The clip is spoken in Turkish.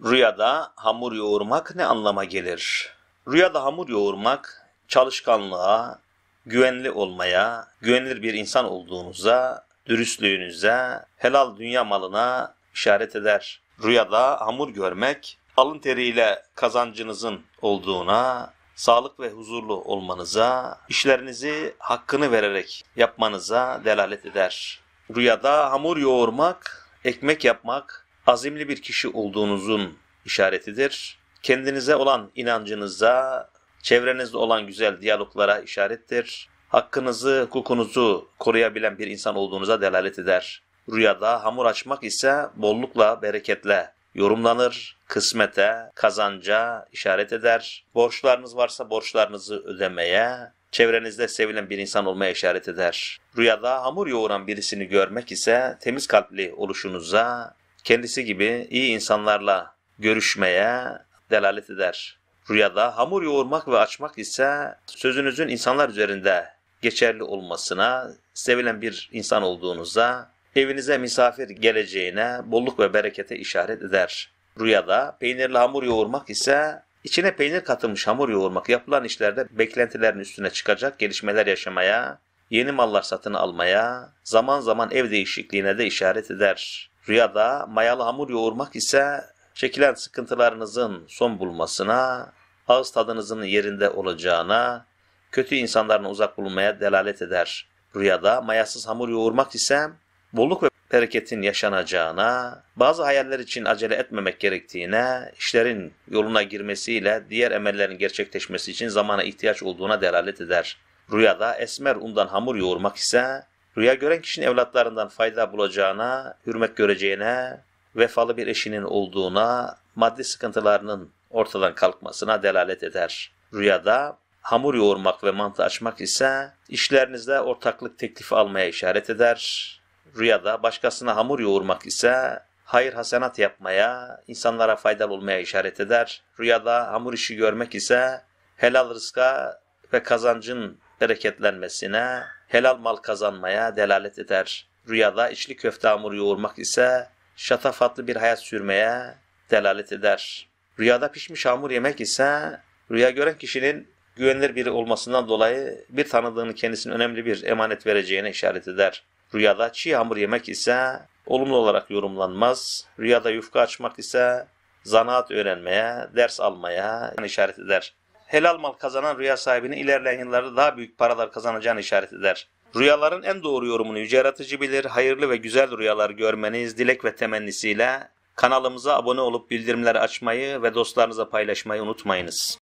Rüyada hamur yoğurmak ne anlama gelir? Rüyada hamur yoğurmak çalışkanlığa, güvenli olmaya, güvenilir bir insan olduğunuza, dürüstlüğünüze, helal dünya malına işaret eder. Rüyada hamur görmek alın teriyle kazancınızın olduğuna, sağlık ve huzurlu olmanıza, işlerinizi hakkını vererek yapmanıza delalet eder. Rüyada hamur yoğurmak, ekmek yapmak, azimli bir kişi olduğunuzun işaretidir. Kendinize olan inancınıza, çevrenizde olan güzel diyaloglara işarettir. Hakkınızı, hukukunuzu koruyabilen bir insan olduğunuza delalet eder. Rüyada hamur açmak ise bollukla, bereketle yorumlanır, kısmete, kazanca işaret eder. Borçlarınız varsa borçlarınızı ödemeye, çevrenizde sevilen bir insan olmaya işaret eder. Rüyada hamur yoğuran birisini görmek ise temiz kalpli oluşunuza, kendisi gibi iyi insanlarla görüşmeye delalet eder. Rüyada hamur yoğurmak ve açmak ise sözünüzün insanlar üzerinde geçerli olmasına, sevilen bir insan olduğunuza, evinize misafir geleceğine, bolluk ve berekete işaret eder. Rüyada peynirli hamur yoğurmak ise içine peynir katılmış hamur yoğurmak yapılan işlerde beklentilerin üstüne çıkacak gelişmeler yaşamaya, yeni mallar satın almaya, zaman zaman ev değişikliğine de işaret eder. Rüyada mayalı hamur yoğurmak ise çekilen sıkıntılarınızın son bulmasına, ağız tadınızın yerinde olacağına, kötü insanların uzak bulunmaya delalet eder. Rüyada mayasız hamur yoğurmak ise bolluk ve bereketin yaşanacağına, bazı hayaller için acele etmemek gerektiğine, işlerin yoluna girmesiyle diğer emellerin gerçekleşmesi için zamana ihtiyaç olduğuna delalet eder. Rüyada esmer undan hamur yoğurmak ise Rüya gören kişinin evlatlarından fayda bulacağına, hürmet göreceğine, vefalı bir eşinin olduğuna, maddi sıkıntılarının ortadan kalkmasına delalet eder. Rüyada hamur yoğurmak ve mantı açmak ise işlerinizde ortaklık teklifi almaya işaret eder. Rüyada başkasına hamur yoğurmak ise hayır hasenat yapmaya, insanlara faydalı olmaya işaret eder. Rüyada hamur işi görmek ise helal rızka ve kazancın bereketlenmesine, helal mal kazanmaya delalet eder. Rüyada içli köfte hamuru yoğurmak ise şatafatlı bir hayat sürmeye delalet eder. Rüyada pişmiş hamur yemek ise rüya gören kişinin güvenilir biri olmasından dolayı bir tanıdığını kendisine önemli bir emanet vereceğine işaret eder. Rüyada çiğ hamur yemek ise olumlu olarak yorumlanmaz. Rüyada yufka açmak ise zanaat öğrenmeye, ders almaya işaret eder helal mal kazanan rüya sahibinin ilerleyen yıllarda daha büyük paralar kazanacağını işaret eder. Rüyaların en doğru yorumunu yüce yaratıcı bilir, hayırlı ve güzel rüyalar görmeniz dilek ve temennisiyle kanalımıza abone olup bildirimleri açmayı ve dostlarınıza paylaşmayı unutmayınız.